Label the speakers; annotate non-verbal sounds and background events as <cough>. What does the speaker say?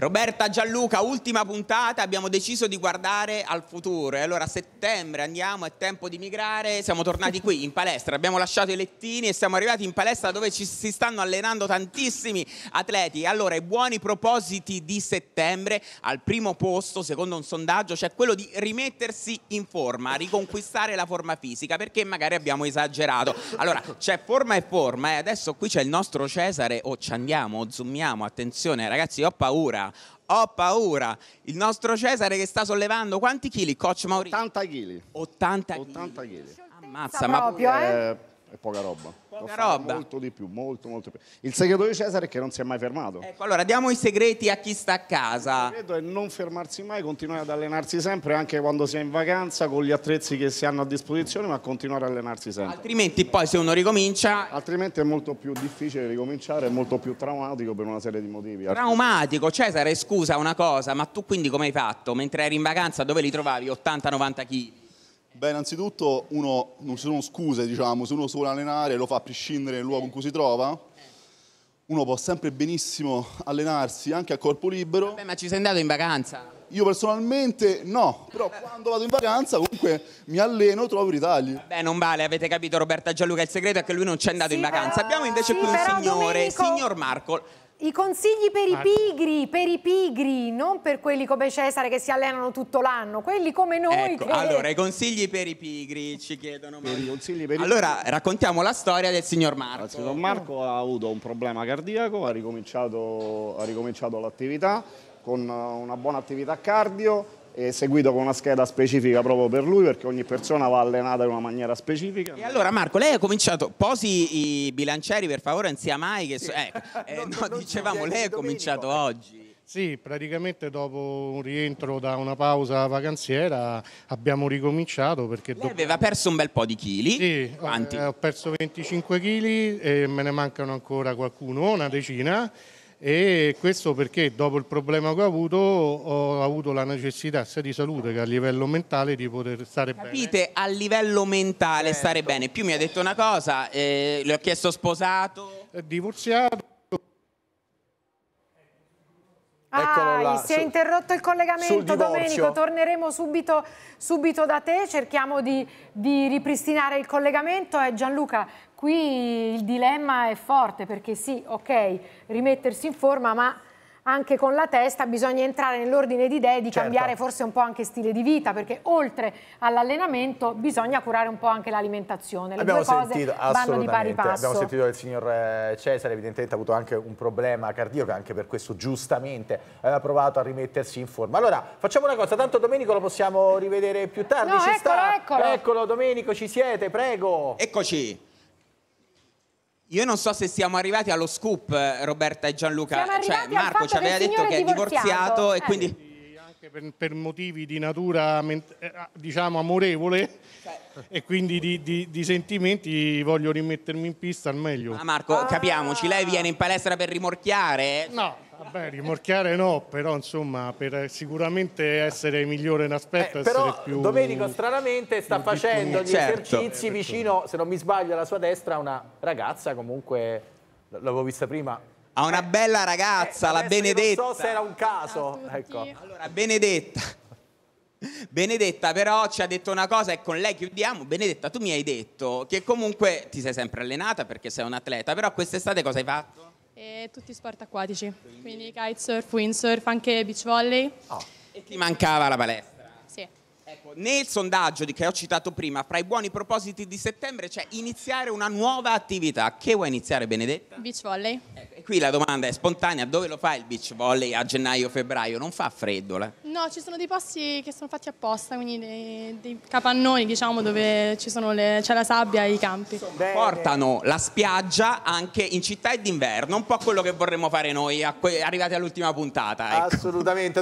Speaker 1: Roberta Gianluca, ultima puntata, abbiamo deciso di guardare al futuro e allora a settembre andiamo, è tempo di migrare, siamo tornati qui in palestra, abbiamo lasciato i lettini e siamo arrivati in palestra dove ci si stanno allenando tantissimi atleti. Allora i buoni propositi di settembre, al primo posto secondo un sondaggio c'è cioè quello di rimettersi in forma, riconquistare la forma fisica perché magari abbiamo esagerato. Allora c'è forma e forma e eh, adesso qui c'è il nostro Cesare, o oh, ci andiamo, zoomiamo, attenzione ragazzi ho paura ho paura. Il nostro Cesare che sta sollevando quanti chili, coach Maurizio? 80 kg. 80 kg. Ammazza, ma proprio, eh.
Speaker 2: eh? È poca roba. Poca roba. Molto di più, molto, molto più. Il segreto di Cesare è che non si è mai fermato.
Speaker 1: Ecco, allora diamo i segreti a chi sta a casa. Il segreto è non fermarsi mai, continuare ad allenarsi
Speaker 2: sempre, anche quando si è in vacanza, con gli attrezzi che si hanno a disposizione, ma continuare ad allenarsi sempre. Altrimenti poi se uno ricomincia... Altrimenti è molto più difficile ricominciare, è molto più traumatico per una serie
Speaker 1: di motivi. Ecco. Traumatico? Cesare, scusa una cosa, ma tu quindi come hai fatto? Mentre eri in vacanza dove li trovavi 80-90 kg? Beh, innanzitutto uno non ci sono scuse, diciamo, se uno si vuole allenare lo fa a prescindere dal luogo in cui si trova. Uno può sempre benissimo allenarsi anche a corpo libero. Beh, ma ci sei andato in vacanza? Io personalmente no, però quando vado in vacanza comunque mi alleno, trovo i ritagli. Beh, non vale, avete capito Roberta Gianluca, il segreto è che lui non c'è andato sì, in vacanza. Abbiamo invece ah, sì, qui un signore, Domenico... signor Marco. I consigli per i pigri, per i pigri, non per quelli come Cesare che si allenano tutto l'anno, quelli come noi. Ecco, che... Allora, i consigli per i pigri ci chiedono. Per i per allora, i... raccontiamo la storia del signor Marco. Il signor Marco ha avuto un problema cardiaco, ha ricominciato,
Speaker 2: ricominciato l'attività con eh, una buona attività cardio, seguito con una scheda specifica proprio per lui perché ogni persona va allenata in una maniera specifica. E
Speaker 1: allora Marco, lei ha cominciato, posi i bilancieri per favore, insieme mai che... So, ecco, <laughs> eh, eh, non, no, non dicevamo,
Speaker 2: lei ha cominciato oggi. Sì, praticamente dopo un rientro da una pausa vacanziera abbiamo ricominciato perché... Lei dopo... aveva perso un bel po' di chili. Sì, Quanti? Eh, ho perso 25 chili e me ne mancano ancora qualcuno, una decina e questo perché dopo il problema che ho avuto ho avuto la necessità sia di salute che a livello mentale di poter stare Capite, bene.
Speaker 1: Capite, a livello mentale certo. stare bene. Più mi ha detto una cosa, eh, le ho chiesto sposato. Eh, divorziato. Ah, si è interrotto il collegamento Domenico, torneremo subito, subito, da te, cerchiamo di, di ripristinare il collegamento. Eh, Gianluca, qui il dilemma è forte perché sì, ok, rimettersi in forma, ma anche con la testa bisogna entrare nell'ordine di idee di certo. cambiare forse un po' anche stile
Speaker 2: di vita perché oltre all'allenamento bisogna curare un po' anche l'alimentazione le abbiamo due cose sentito, vanno di pari passo abbiamo sentito
Speaker 1: il signor eh, Cesare evidentemente ha avuto anche un problema cardiaco
Speaker 2: anche per questo giustamente aveva provato a rimettersi in forma allora
Speaker 1: facciamo una cosa tanto Domenico lo possiamo rivedere più tardi no, ci eccolo, sta eccolo. eccolo Domenico ci siete prego eccoci io non so se siamo arrivati allo scoop, eh, Roberta e Gianluca. Siamo cioè, Marco ci aveva detto che è divorziato, divorziato eh. e quindi anche per, per motivi di
Speaker 2: natura eh, diciamo amorevole certo. e quindi di, di, di, sentimenti voglio rimettermi in pista al meglio. Ma ah, Marco,
Speaker 1: ah. capiamoci, lei viene in palestra per
Speaker 2: rimorchiare? No, vabbè, rimorchiare no, però insomma per eh, sicuramente essere migliore in aspetto. Eh, però più, Domenico
Speaker 1: stranamente sta facendo più, gli certo. esercizi certo. vicino, se non mi sbaglio, alla sua destra una ragazza comunque, l'avevo vista prima, a una bella ragazza, eh, la Benedetta. Non so se era un caso. Ecco. Allora, Benedetta. Benedetta però ci ha detto una cosa e con lei chiudiamo. Benedetta, tu mi hai detto che comunque ti sei sempre allenata perché sei un atleta, però quest'estate cosa hai fatto?
Speaker 2: E tutti sport acquatici, quindi, quindi kitesurf, windsurf, anche beach volley.
Speaker 1: Oh. E ti mancava la palestra? Sì. Ecco, nel sondaggio che ho citato prima, fra i buoni propositi di settembre c'è iniziare una nuova attività. Che vuoi iniziare Benedetta?
Speaker 2: Beach volley. Ecco
Speaker 1: qui la domanda è spontanea, dove lo fa il beach volley a gennaio-febbraio? Non fa freddo? Là?
Speaker 2: No, ci sono dei posti che sono fatti apposta, quindi dei, dei capannoni diciamo dove le, c'è la sabbia e i campi.
Speaker 1: Portano la spiaggia anche in città e d'inverno, un po' quello che vorremmo fare noi, arrivati all'ultima puntata. Ecco. Assolutamente.